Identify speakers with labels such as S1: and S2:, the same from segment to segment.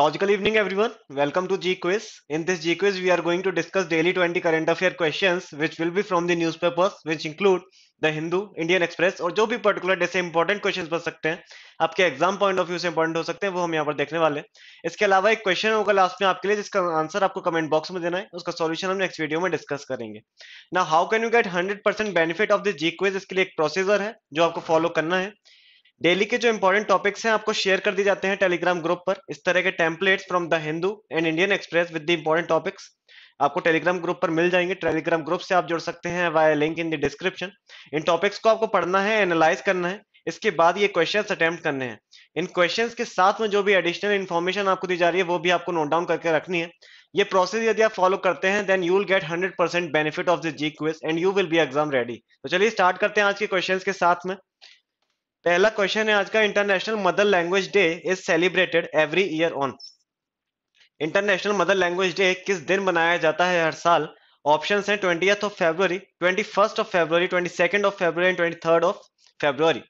S1: Logical evening everyone. Welcome to G-Quiz. In this G-Quiz, we are going to discuss daily 20 current affair questions which will be from the newspapers which include the Hindu Indian Express और जो भी particular जैसे important question बन सकते हैं आपके exam point of view से important हो सकते हैं वो हम यहाँ पर देखने वाले हैं इसके अलावा एक क्वेश्चन होगा लास्ट में आपके लिए जिसका आंसर आपको कमेंट बॉक्स में देना है उसका सोल्यूशन हम नेक्स्ट वीडियो में डिस्कस करेंगे ना how can you get hundred benefit of the G quiz इसके लिए एक प्रोसीजर है जो आपको फॉलो करना है डेली के जो इंपॉर्टेंट टॉपिक्स हैं आपको शेयर कर दिए जाते हैं टेलीग्राम ग्रुप पर इस तरह के templates from the Hindu and Indian Express with the important topics आपको टेलीग्राम ग्रुप पर मिल जाएंगे टेलीग्राम ग्रुप से आप जुड़ सकते हैं via link in the description इन टॉपिक्स को आपको पढ़ना है एनालाइज करना है इसके बाद ये क्वेश्चन अटेम्प्ट करने हैं इन क्वेश्चन के साथ में जो भी एडिशनल इन्फॉर्मेशन आपको दी जा रही है वो भी आपको नोट डाउन करके रखनी है ये प्रोसेस यदि आप फॉलो करते हैं then you will get 100% benefit of this G quiz and you will be exam ready तो चलिए स्टार्ट करते हैं आज के क्वेश्चंस के साथ में पहला क्वेश्चन है आज का international mother language day is celebrated every year on international mother language day किस दिन मनाया जाता है हर साल ऑप्शन है twenty of February twenty first of February twenty second of February twenty third of February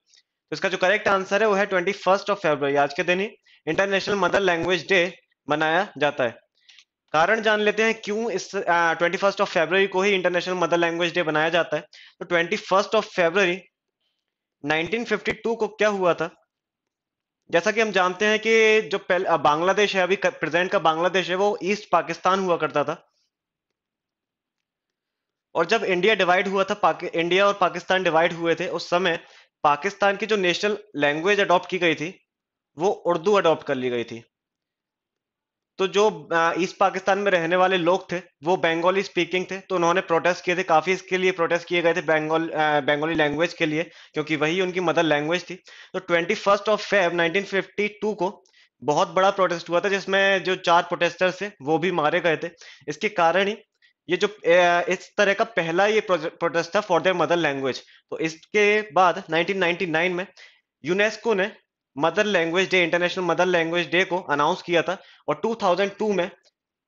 S1: इसका जो करेक्ट आंसर है वो है ट्वेंटी फर्स्ट ऑफ फेब्रवरी आज के दिन ही इंटरनेशनल मदर लैंग्वेज डे मनाया जाता है कारण जान लेते हैं क्यों इस ट्वेंटी फर्स्ट ऑफ फेब्रवरी को ही इंटरनेशनल मदर लैंग्वेज डे बनाया जाता है तो ट्वेंटी फर्स्ट ऑफ फेब्रवरी 1952 को क्या हुआ था जैसा कि हम जानते हैं कि जो पहले बांग्लादेश है अभी प्रेजेंट का बांग्लादेश है वो ईस्ट पाकिस्तान हुआ करता था और जब इंडिया डिवाइड हुआ था इंडिया और पाकिस्तान डिवाइड हुए थे उस समय पाकिस्तान की जो नेशनल लैंग्वेज अडॉप्ट की गई थी वो उर्दू अडॉप्ट कर ली गई थी तो जो ईस्ट पाकिस्तान में रहने वाले लोग थे वो बंगाली स्पीकिंग थे तो उन्होंने प्रोटेस्ट किए थे काफी इसके लिए प्रोटेस्ट किए गए थे बंगाल बंगाली लैंग्वेज के लिए क्योंकि वही उनकी मदर लैंग्वेज थी तो twenty first of Feb nineteen को बहुत बड़ा प्रोटेस्ट हुआ था जिसमें जो चार प्रोटेस्टर्स थे वो भी मारे गए थे इसके कारण ही ये जो इस तरह का पहला ये प्रोटेस्ट था फॉर देयर मदर लैंग्वेज तो इसके बाद 1999 में यूनेस्को ने mother language day international mother language day को अनाउंस किया था और 2002 में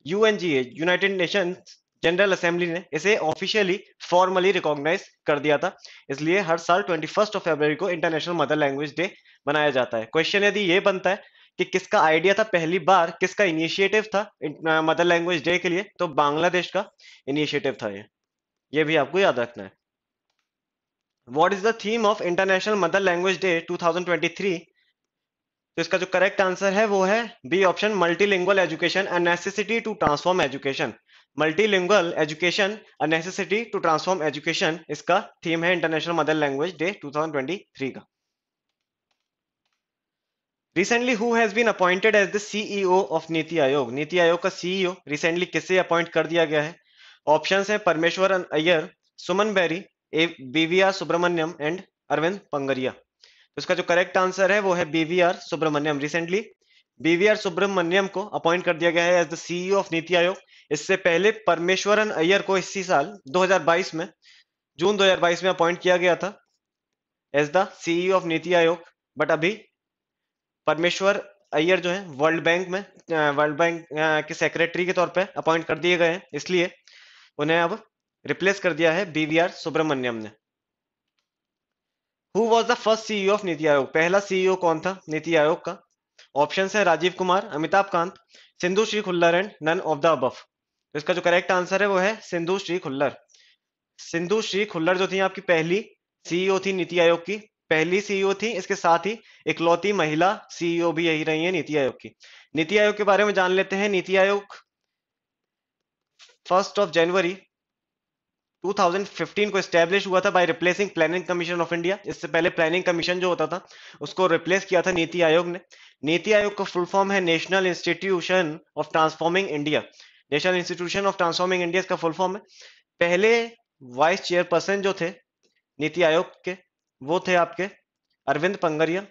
S1: UNGA United Nation General Assembly ने इसे ऑफिशियली फॉर्मली रिकॉग्नाइज कर दिया था इसलिए हर साल ट्वेंटी फर्स्ट ऑफ को इंटरनेशनल मदर लैंग्वेज डे मनाया जाता है क्वेश्चन यदि ये बनता है कि किसका आइडिया था पहली बार किसका इनिशिएटिव था मदर लैंग्वेज डे के लिए तो बांग्लादेश का इनिशिएटिव था ये ये भी आपको याद रखना है what is the theme of international mother language day 2023 तो इसका जो करेक्ट आंसर है वो है B option multilingual education a necessity to transform education multilingual education a necessity to transform education इसका थीम है इंटरनेशनल मदर लैंग्वेज डे 2023 का recently who has been appointed as the CEO of NITI Aayog नीति आयोग का CEO recently किससे appoint कर दिया गया है ऑप्शंस है परमेश्वरन अय्यर सुमन बेरी बीवीआर सुब्रमण्यम एंड अरविंद पंगरिया तो इसका जो करेक्ट आंसर है वो है बीवीआर सुब्रमण्यम रिसेंटली बीवीआर सुब्रमण्यम को अपॉइंट कर दिया गया है as the CEO of NITI आयोग इससे पहले परमेश्वरन अय्यर को इसी साल 2022 में जून 2022 में अपॉइंट किया गया था as the CEO of NITI आयोग बट अभी परमेश्वर अय्यर जो है वर्ल्ड बैंक में वर्ल्ड बैंक के सेक्रेटरी के तौर पर अपॉइंट कर दिए गए हैं इसलिए उन्हें अब रिप्लेस कर दिया है बीवीआर सुब्रमण्यम ने who was the first CEO of NITI Aayog पहला सीईओ e कौन था नीति आयोग का ऑप्शन है Rajiv Kumar Amitabh Kant Sindhushree Khullar and none of the above इसका जो करेक्ट आंसर है वो है सिंधु श्री खुल्लर सिंधु श्री खुल्लर जो थी आपकी पहली सीईओ e थी नीति आयोग की पहली सीईओ e थी इसके साथ ही इकलौती महिला सीईओ भी यही रही है नीति आयोग की नीति आयोग के बारे में जान लेते हैं नीति आयोग फर्स्ट ऑफ जनवरी 2015 को स्टैब्लिश हुआ था by replacing planning commission of India इससे पहले प्लानिंग कमीशन जो होता था उसको रिप्लेस किया था नीति आयोग ने नीति आयोग का फुल फॉर्म है national institution of transforming India national institution of transforming India का फुल फॉर्म है पहले वाइस चेयरपर्सन जो थे नीति आयोग के वो थे आपके अरविंद पंगरिया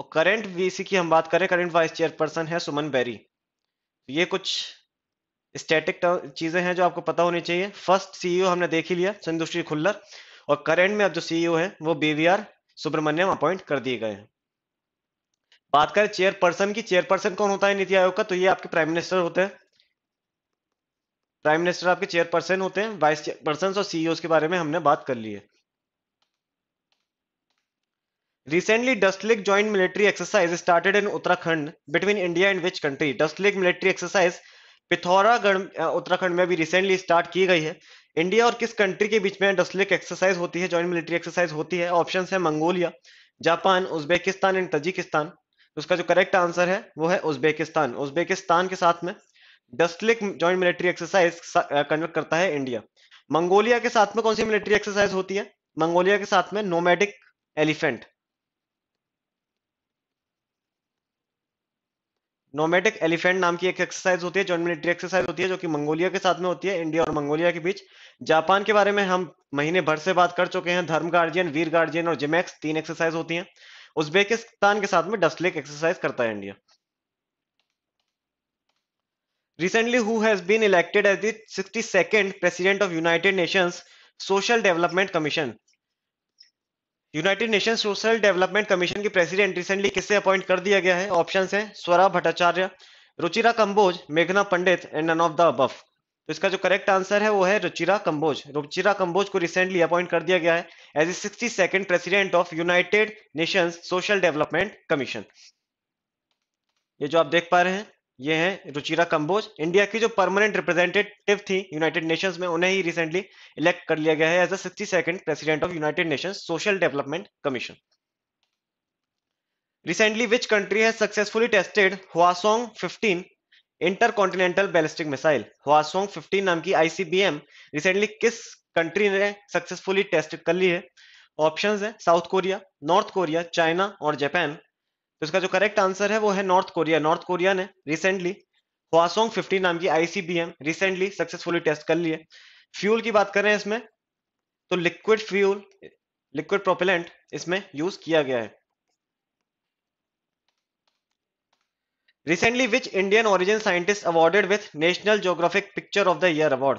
S1: और करंट वीसी की हम बात करें करंट वाइस चेयरपर्सन है सुमन बेरी तो ये कुछ स्टैटिक चीजें हैं जो आपको पता होनी चाहिए फर्स्ट सीईओ e हमने देख ही लिया संदुष्टी खुल्लर और करेंट में अब जो सीईओ e है वो बीवीआर सुब्रमण्यम अपॉइंट कर दिए गए हैं बात करें चेयरपर्सन की चेयरपर्सन कौन होता है नीति आयोग का तो ये आपके प्राइम मिनिस्टर होते हैं प्राइम मिनिस्टर आपके चेयरपर्सन होते हैं वाइस चेयरपर्सन और सीईओ e के बारे में हमने बात कर ली है Recently, Dustlik joint military exercise started in Uttarakhand between India and which country? Dustlik military exercise Pithoragarh Uttarakhand में भी रिसेंटली स्टार्ट की गई है इंडिया और किस कंट्री के बीच में डस्लिक एक्सरसाइज होती है ज्वाइंट मिलिट्री एक्सरसाइज होती है ऑप्शन है Mongolia Japan Uzbekistan and Tajikistan उसका जो करेक्ट आंसर है वो है उज्बेकिस्तान उज्बेकिस्तान के साथ में Dustlik joint military exercise conduct करता है इंडिया मंगोलिया के साथ में कौन सी मिलिट्री एक्सरसाइज होती है मंगोलिया के साथ में नोमेडिक एलिफेंट नोमेटिक एलिफेंट नाम की एक एक्सरसाइज होती है जॉइंट मिलिट्री एक्सरसाइज होती है जो कि मंगोलिया के साथ में होती है इंडिया और मंगोलिया के बीच जापान के बारे में हम महीने भर से बात कर चुके हैं धर्म गार्जियन वीर गार्जियन और जिमेक्स तीन एक्सरसाइज होती है उज्बेकिस्तान के साथ में डस्टलेक एक्सरसाइज करता है India recently who has been elected as the 62nd president of united nations social development commission United Nation social development commission की प्रेसिडेंट रिसेंटली किससे अपॉइंट कर दिया गया है ऑप्शन है स्वरा भट्टाचार्य रुचिरा कंबोज मेघना Pandit and none of the above तो इसका जो करेक्ट आंसर है वो है रुचिरा कंबोज रुचिरा कंबोज को रिसेंटली अपॉइंट कर दिया गया है as a sixty second president of United Nations Social development Commission ये जो आप देख पा रहे हैं ये हैं रुचिरा कंबोज इंडिया की जो परमानेंट रिप्रेजेंटेटिव थी यूनाइटेड नेशंस में उन्हें ही रिसेंटली इलेक्ट कर लिया गया है as a sixty second president of United Nations Social development Commission recently which country है successfully tested Hwasong 15 intercontinental ballistic missile Hwasong 15 नाम की आईसीबीएम रिसेंटली किस कंट्री ने सक्सेसफुली टेस्ट कर ली है ऑप्शन है South Korea North Korea China और जापान तो इसका जो करेक्ट आंसर है वो है नॉर्थ कोरिया नॉर्थ कोरिया ने रिसेंटली हुआसोंग 50 नाम की आईसीबीएम रिसेंटली सक्सेसफुली टेस्ट कर लिए फ्यूल की बात करें इसमें तो लिक्विड फ्यूल लिक्विड प्रोपेलेंट इसमें यूज किया गया है recently which Indian origin scientist awarded with National Geographic picture of the year award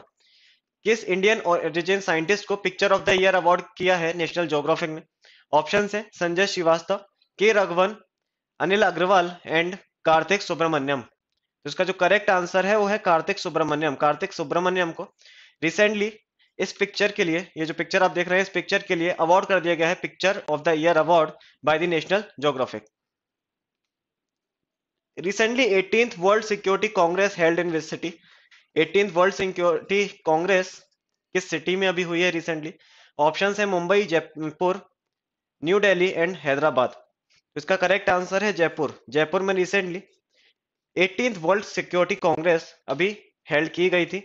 S1: किस इंडियन ओरिजिन साइंटिस्ट को picture of the year award किया है नेशनल ज्योग्राफिक ने ऑप्शन है संजय श्रीवास्तव के रघवन अनिल अग्रवाल एंड कार्तिक सुब्रमण्यम तो इसका जो करेक्ट आंसर है वो है कार्तिक सुब्रमण्यम कार्तिक सुब्रमण्यम को रिसेंटली इस पिक्चर के लिए ये जो पिक्चर आप देख रहे हैं इस पिक्चर के लिए अवार्ड कर दिया गया है picture of the year award by the National Geographic recently eighteen World Security Congress held in which city eighteen World Security Congress किस सिटी में अभी हुई है रिसेंटली ऑप्शन है मुंबई जयपुर न्यू डेली एंड हैदराबाद इसका करेक्ट आंसर है जयपुर जयपुर में recently eighteen World Security Congress अभी हेल्ड की गई थी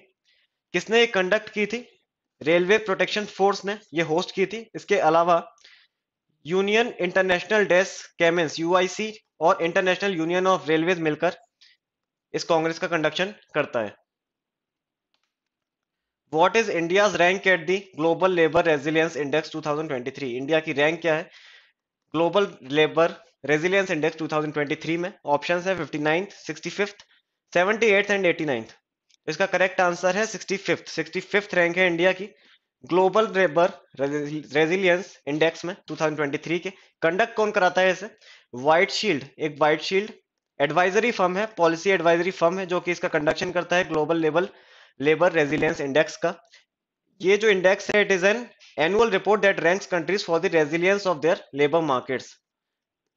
S1: किसने ये कंडक्ट की थी रेलवे प्रोटेक्शन फोर्स ने ये होस्ट की थी इसके अलावा Union Internationale des Chemins UIC और इंटरनेशनल यूनियन ऑफ रेलवे मिलकर इस कांग्रेस का कंडक्शन करता है what is India rank at the Global Labour resilience Index 2023 India की रैंक क्या है ग्लोबल लेबर रेजिलियंस इंडेक्स 2023 में ऑप्शन है fifty ninth sixty fifth seventy eighth and eighty ninth इसका करेक्ट आंसर है sixty fifth sixty fifth rank है India की Global Labour resilience Index में 2023 के कंडक्ट कौन कराता है इसे व्हाइट शील्ड एक व्हाइट शील्ड एडवाइजरी फर्म है पॉलिसी एडवाइजरी फर्म है जो कि इसका कंडक्शन करता है global label labour resilience index का ये जो इंडेक्स है it is an annual report that ranks countries for the resilience of their labour markets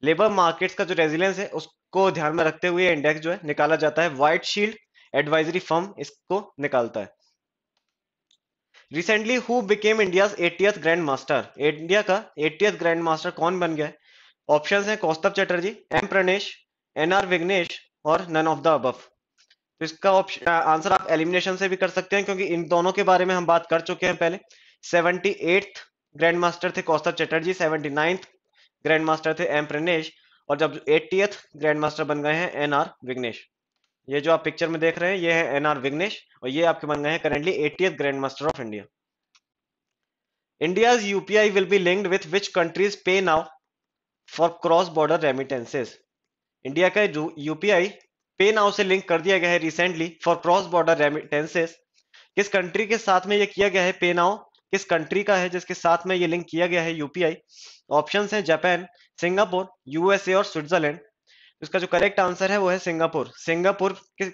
S1: labour markets का जो रेजिलियंस है उसको ध्यान में रखते हुए इंडेक्स जो है निकाला जाता है व्हाइट शील्ड एडवाइजरी फर्म इसको निकालता है recently who became India eightieth grandmaster India का एटीएथ ग्रैंड मास्टर कौन बन गया ऑप्शन है Kaustav Chatterjee M Pranesh N R Vignesh और नन ऑफ द अबफ तो इसका ऑप्शन आंसर आप एलिमिनेशन से भी कर सकते हैं क्योंकि इन दोनों के बारे में हम बात कर चुके हैं पहले सेवेंटी एट्थ ग्रैंड मास्टर थे Kaustav Chatterjee seventy ninth grandmaster थे एम प्रनेश और जब एट्टी ग्रैंड मास्टर बन गए हैं एन आर विग्नेश ये जो आप पिक्चर में देख रहे हैं ये है एन आर विघ्नेश और ये आपके बन गए हैं currently eighty grandmaster of India India UPI will be link with which countries PayNow for cross border remittances India का यूपीआई पे नाउ से लिंक कर दिया गया है recently for cross border remittances किस कंट्री के साथ में ये किया गया है पे नाउ किस कंट्री का है जिसके साथ में ये लिंक किया गया है यूपीआई ऑप्शन है जापान सिंगापुर यूएसए और स्विट्जरलैंड इसका जो करेक्ट आंसर है वो है सिंगापुर सिंगापुर के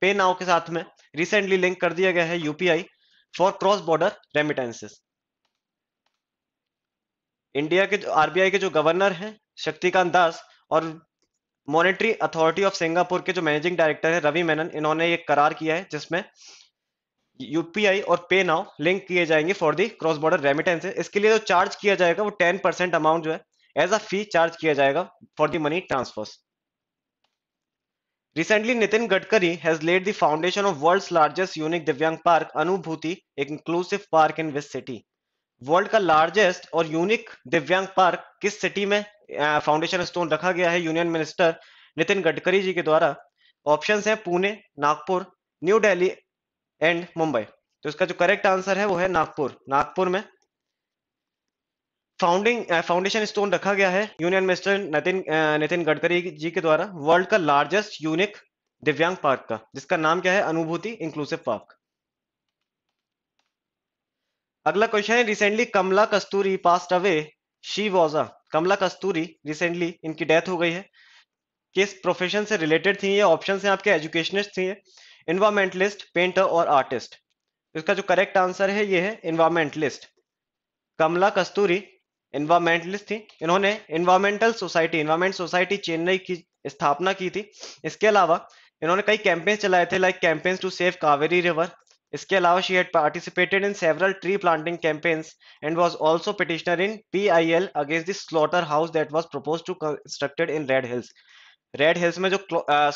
S1: पे नाउ के साथ में रिसेंटली लिंक कर दिया गया है UPI for cross border remittances India के आरबीआई के जो गवर्नर हैं शक्तिकांत दास और मॉनेटरी अथॉरिटी ऑफ सिंगापुर के जो मैनेजिंग डायरेक्टर है रवि मेनन इन्होंने ये करार किया है जिसमें यूपीआई और पे नाउ लिंक किए जाएंगे for the cross border remittance इसके लिए जो चार्ज किया जाएगा वो टेन परसेंट अमाउंट जो है एज अ फी चार्ज किया जाएगा for the money transfers Nitin Gadkari has laid the foundation of of largest unique दिव्यांग पार्क अनुभूति एक inclusive park in which city world का लार्जेस्ट और यूनिक दिव्यांग पार्क किस सिटी में फाउंडेशन स्टोन रखा गया है यूनियन मिनिस्टर नितिन गडकरी जी के द्वारा ऑप्शन है पुणे नागपुर न्यू डेली एंड मुंबई तो इसका जो करेक्ट आंसर है वो है नागपुर नागपुर में फाउंडिंग फाउंडेशन स्टोन रखा गया है यूनियन मिनिस्टर नितिन नितिन गडकरी जी के द्वारा वर्ल्ड का लार्जेस्ट यूनिक दिव्यांग पार्क का जिसका नाम क्या है अनुभूति इंक्लूसिव पार्क अगला क्वेश्चन है recently Kamala Kasturi passed away she was a Kamala Kasturi recently इनकी डेथ हो गई है किस प्रोफेशन से रिलेटेड थी ये ऑप्शन है आपके एजुकेशनिस्ट थी इन्वायरमेंटलिस्ट पेंटर और आर्टिस्ट इसका जो करेक्ट आंसर है ये है इन्वायरमेंटलिस्ट कमला कस्तूरी इन्वायरमेंटलिस्ट थी इन्होंने environmental society environment society Chennai की स्थापना की थी इसके अलावा इन्होंने कई कैंपेन्स चलाए थे like campaigns to save Kaveri river इसके अलावा she participated in several tree planting campaigns and was also petitioner in P against the slaughterhouse that was propose to constructed in Red Hills Red Hills में जो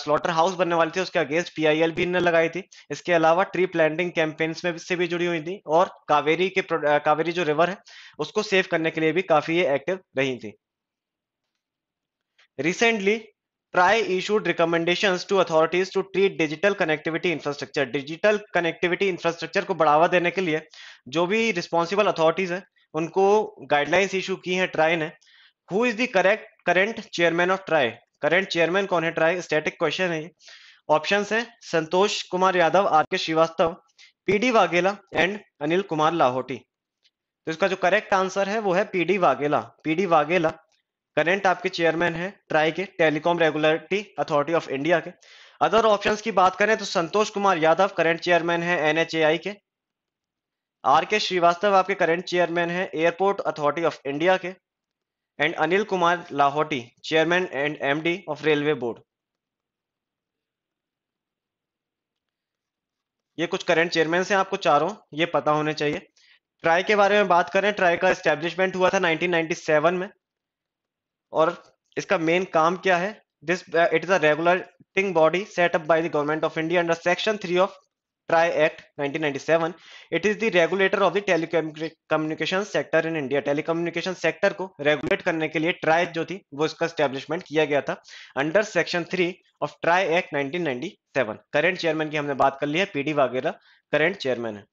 S1: slaughter house बनने वाली थी उसके against P I L भी इन्हें लगाई थी इसके अलावा ट्री प्लांटिंग कैंपेन्स में से भी जुड़ी हुई थी और कावेरी के कावेरी जो रिवर है उसको सेव करने के लिए भी काफी ये एक्टिव रही थी recently TRI issued recommendations to authorities to treat digital connectivity infrastructure. Digital connectivity infrastructure को बढ़ावा देने के लिए जो भी रिस्पॉन्सिबल अथॉरिटीज है उनको गाइडलाइंस इशू की है ट्राई ने who is the correct current chairman of TRAI current chairman कौन है ट्राई स्टैटिक क्वेश्चन है ऑप्शन है Santosh Kumar Yadav R K Srivastava PD Waghela and Anil Kumar Lahoti तो इसका जो करेक्ट आंसर है वो है PD Waghela PD Waghela current आपके चेयरमैन है ट्राई के telecom regularity authority of India के अदर ऑप्शंस की बात करें तो संतोष कुमार यादव करंट चेयरमैन है एनएचएआई के आर के श्रीवास्तव आपके करंट चेयरमैन है एयरपोर्ट अथॉरिटी ऑफ इंडिया के and Anil Kumar Lahoti chairman and MD of Railway Board ये कुछ करंट चेयरमैन से आपको चारों ये पता होने चाहिए ट्राई के बारे में बात करें ट्राई का स्टैब्लिशमेंट हुआ था 1997 में और इसका मेन काम क्या है this it is a regulating body set up by the Government of India under section three of TRAI Act 1997 it is the regulator of the tele sector in India tele sector को regulate करने के लिए try जो थी वो इसका establishment किया गया था under section three of TRAI Act 1997 ninety seven current chairman की हमने बात कर ली है पी डी वगैरह करेंट चेयरमैन है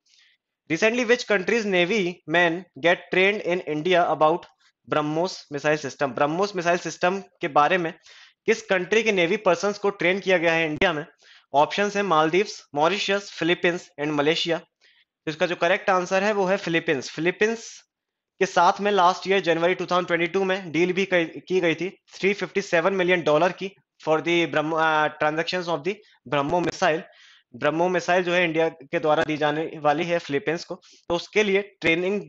S1: recently which countries navy man get trained in India about BrahMos missile system BrahMos missile system के बारे में किस कंट्री के नेवी पर्सन को ट्रेन किया गया है इंडिया में ऑप्शन है Maldives Mauritius Philippines and Malaysia तो इसका जो करेक्ट आंसर है वो है फिलीपींस फिलीपींस के साथ में लास्ट ईयर जनवरी 2022 में डील भी की गई थी 357 मिलियन डॉलर की for the transaction of the BrahMos missile BrahMos missile जो है इंडिया के द्वारा दी जाने वाली है फिलीपींस को तो उसके लिए ट्रेनिंग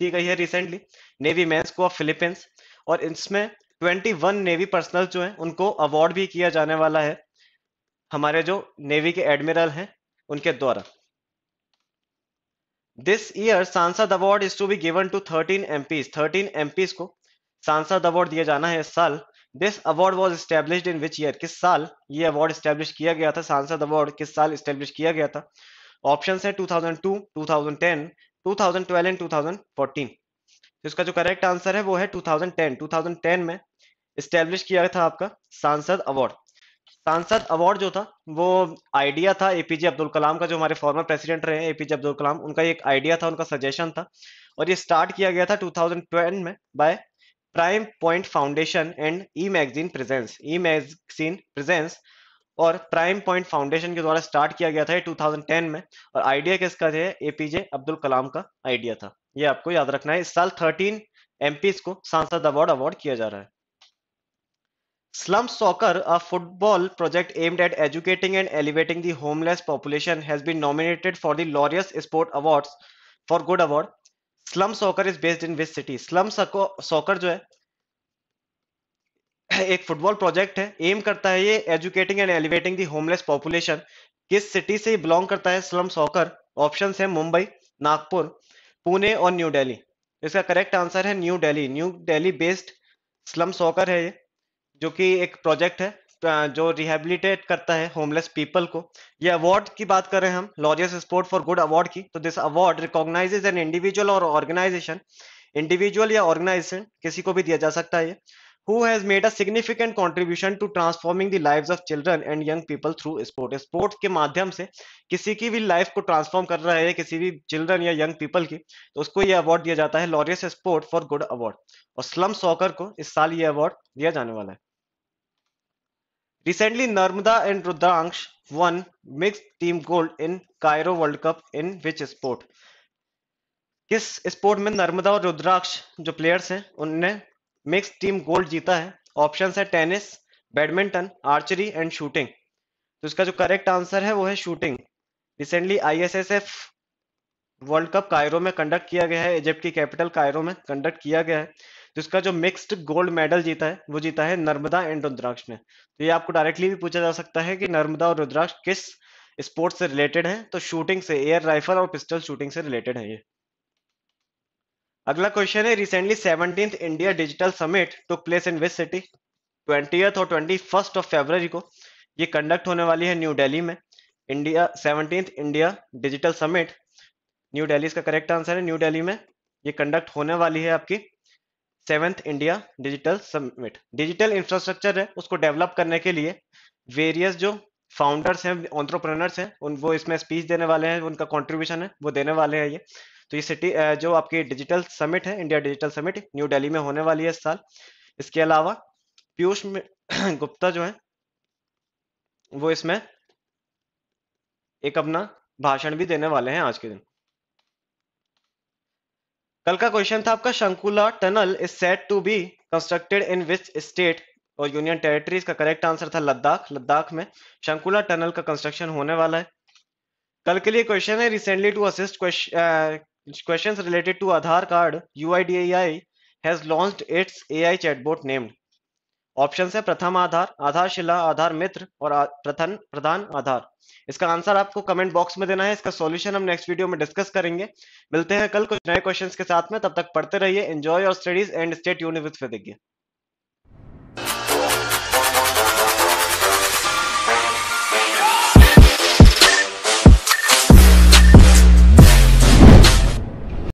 S1: की गई है recently navy men's school of Philippines और इसमें 21 नेवी पर्सनल जो हैं उनको अवार्ड भी किया जाने वाला है हमारे जो नेवी के एडमिरल हैं उनके द्वारा this year Sansad award is to be given to 13 MPs 13 MPs को सांसद अवार्ड दिया जाना है इस साल this award was establish in which year किस साल ये अवार्ड स्टेब्लिश किया गया था सांसद अवार्ड किस साल स्टेब्लिश किया गया था ऑप्शन है 2002, 2010, 2012 एंड 2014 तो इसका जो करेक्ट आंसर है वो है 2010 2010 में इस्टेब्लिश किया था आपका सांसद अवार्ड सांसद अवार्ड जो था वो आइडिया था एपीजे अब्दुल कलाम का जो हमारे फॉर्मर प्रेसिडेंट रहे एपीजे अब्दुल कलाम उनका एक आइडिया था उनका सजेशन था और ये स्टार्ट किया गया था 2012 में by Prime Point Foundation and e magazine Presence e magazine Presence और प्राइम पॉइंट फाउंडेशन के द्वारा स्टार्ट किया गया था 2010 में और आइडिया किसका थे एपीजे अब्दुल कलाम का आइडिया था ये आपको याद रखना है इस साल 13 एमपीस को सांसद अवार्ड अवार्ड किया जा रहा है Slum Soccer a football project aimed at educating and elevating the homeless population has been nominated for the Laureus Sport award for Good award Slum Soccer is based in which city slum soccer जो है एक football project है M करता है ये educating and elevating the homeless population किस city से belong करता है स्लम सॉकर ऑप्शन है मुंबई नागपुर पुणे और न्यू डेली इसका करेक्ट आंसर है New Delhi New Delhi based Slum Soccer है ये जो कि एक प्रोजेक्ट है जो रिहेबिलिटेट करता है होमलेस पीपल को ये अवार्ड की बात कर रहे हैं हम Laureus Sport for Good award की तो this award recognises an individual और ऑर्गेनाइजेशन इंडिविजुअल या ऑर्गेनाइजेशन किसी को भी दिया जा सकता है ये who has made a significant contribution to transforming the lives of children and young people through sport sports के माध्यम से किसी की भी लाइफ को ट्रांसफॉर्म कर रहा है किसी भी चिल्ड्रन या यंग पीपल की तो उसको ये अवार्ड दिया जाता है Laureus Sport for Good award और स्लम सॉकर को इस साल ये अवार्ड दिया जाने वाला है Recently, Narmada and Rudransh won mixed team gold in Cairo World Cup in which sport? किस स्पोर्ट में नर्मदा और रुद्राक्ष जो प्लेयर्स हैं उनने मिक्स टीम गोल्ड जीता है ऑप्शन है tennis badminton archery and shooting तो इसका जो करेक्ट आंसर है वो है shooting recently ISSF World Cup Cairo में कंडक्ट किया गया है इजिप्ट की कैपिटल कायरो में कंडक्ट किया गया है तो इसका जो मिक्स्ड गोल्ड मेडल जीता है वो जीता है नर्मदा एंड रुद्राक्ष ने तो ये आपको डायरेक्टली भी पूछा जा सकता है कि नर्मदा और रुद्राक्ष किस स्पोर्ट्स से रिलेटेड है तो शूटिंग से एयर राइफल और पिस्टल शूटिंग से रिलेटेड है ये अगला क्वेश्चन है recently seventeen India Digital Summit took place in which city twenty और ट्वेंटी फर्स्ट ऑफ फेबर को ये कंडक्ट होने वाली है न्यू डेली में India seventeen India Digital Summit New Delhi इसका करेक्ट आंसर है न्यू डेली में ये कंडक्ट होने वाली है आपकी seventh India Digital Summit digital infrastructure है उसको डेवलप करने के लिए वेरियस जो फाउंडर्स हैं ऑन्ट्रप्रनर्स हैं उन वो इसमें स्पीच देने वाले हैं उनका कॉन्ट्रीब्यूशन है वो देने वाले हैं ये तो ये सिटी जो आपकी डिजिटल समिट है India Digital Summit New Delhi में होने वाली है इस साल इसके अलावा पीयूष गुप्ता जो है वो इसमें एक अपना भाषण भी देने वाले हैं आज के दिन कल का क्वेश्चन था आपका Shinkula tunnel is set to be constructed in which state और यूनियन टेरिटरीज का करेक्ट आंसर था लद्दाख लद्दाख में शंकुला टनल का कंस्ट्रक्शन होने वाला है कल के लिए क्वेश्चन है recently to assist questions related to Aadhaar card, UIDAI has launched its AI chatbot named. Option है प्रथम आधार आधार शिला आधार मित्र और प्रथम प्रधान आधार इसका आंसर आपको कमेंट बॉक्स में देना है इसका सॉल्यूशन हम नेक्स्ट वीडियो में डिस्कस करेंगे मिलते हैं कल कुछ नए क्वेश्चंस के साथ में तब तक पढ़ते रहिए enjoy your studies and state universe with